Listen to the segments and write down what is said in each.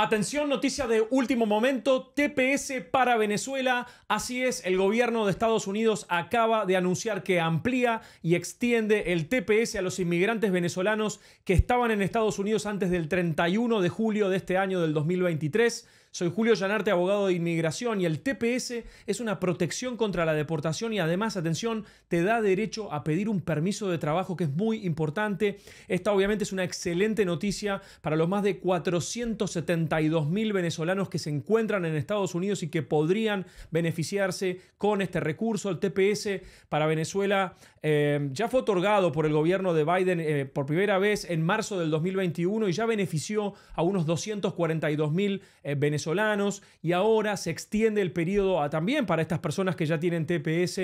Atención, noticia de último momento, TPS para Venezuela. Así es, el gobierno de Estados Unidos acaba de anunciar que amplía y extiende el TPS a los inmigrantes venezolanos que estaban en Estados Unidos antes del 31 de julio de este año del 2023. Soy Julio Llanarte, abogado de inmigración, y el TPS es una protección contra la deportación y además, atención, te da derecho a pedir un permiso de trabajo que es muy importante. Esta obviamente es una excelente noticia para los más de 470 42 mil venezolanos que se encuentran en Estados Unidos y que podrían beneficiarse con este recurso. El TPS para Venezuela eh, ya fue otorgado por el gobierno de Biden eh, por primera vez en marzo del 2021 y ya benefició a unos 242 mil eh, venezolanos y ahora se extiende el periodo también para estas personas que ya tienen TPS.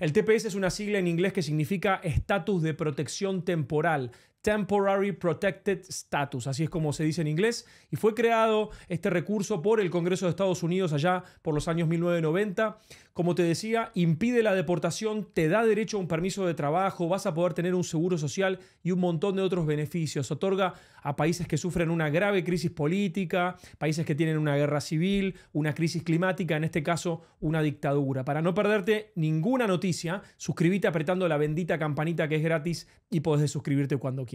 El TPS es una sigla en inglés que significa estatus de protección temporal. Temporary Protected Status, así es como se dice en inglés, y fue creado este recurso por el Congreso de Estados Unidos allá por los años 1990. Como te decía, impide la deportación, te da derecho a un permiso de trabajo, vas a poder tener un seguro social y un montón de otros beneficios. Otorga a países que sufren una grave crisis política, países que tienen una guerra civil, una crisis climática, en este caso una dictadura. Para no perderte ninguna noticia, suscríbete apretando la bendita campanita que es gratis y podés suscribirte cuando quieras.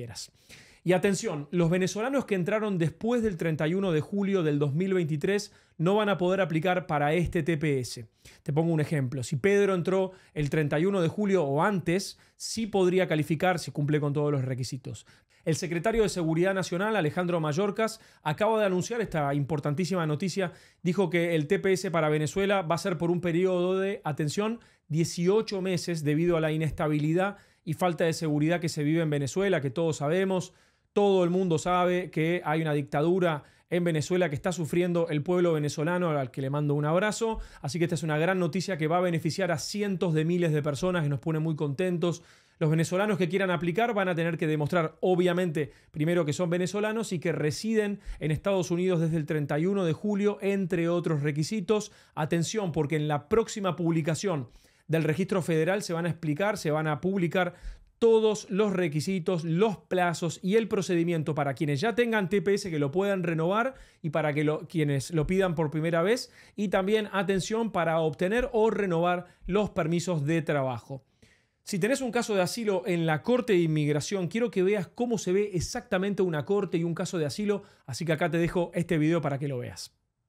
Y atención, los venezolanos que entraron después del 31 de julio del 2023 no van a poder aplicar para este TPS. Te pongo un ejemplo, si Pedro entró el 31 de julio o antes, sí podría calificar si cumple con todos los requisitos. El secretario de Seguridad Nacional, Alejandro Mayorcas, acaba de anunciar esta importantísima noticia. Dijo que el TPS para Venezuela va a ser por un periodo de, atención, 18 meses debido a la inestabilidad y falta de seguridad que se vive en Venezuela, que todos sabemos. Todo el mundo sabe que hay una dictadura en Venezuela que está sufriendo el pueblo venezolano, al que le mando un abrazo. Así que esta es una gran noticia que va a beneficiar a cientos de miles de personas y nos pone muy contentos. Los venezolanos que quieran aplicar van a tener que demostrar, obviamente, primero que son venezolanos y que residen en Estados Unidos desde el 31 de julio, entre otros requisitos. Atención, porque en la próxima publicación del registro federal se van a explicar, se van a publicar todos los requisitos, los plazos y el procedimiento para quienes ya tengan TPS que lo puedan renovar y para que quienes lo pidan por primera vez y también atención para obtener o renovar los permisos de trabajo. Si tenés un caso de asilo en la Corte de Inmigración, quiero que veas cómo se ve exactamente una corte y un caso de asilo, así que acá te dejo este video para que lo veas.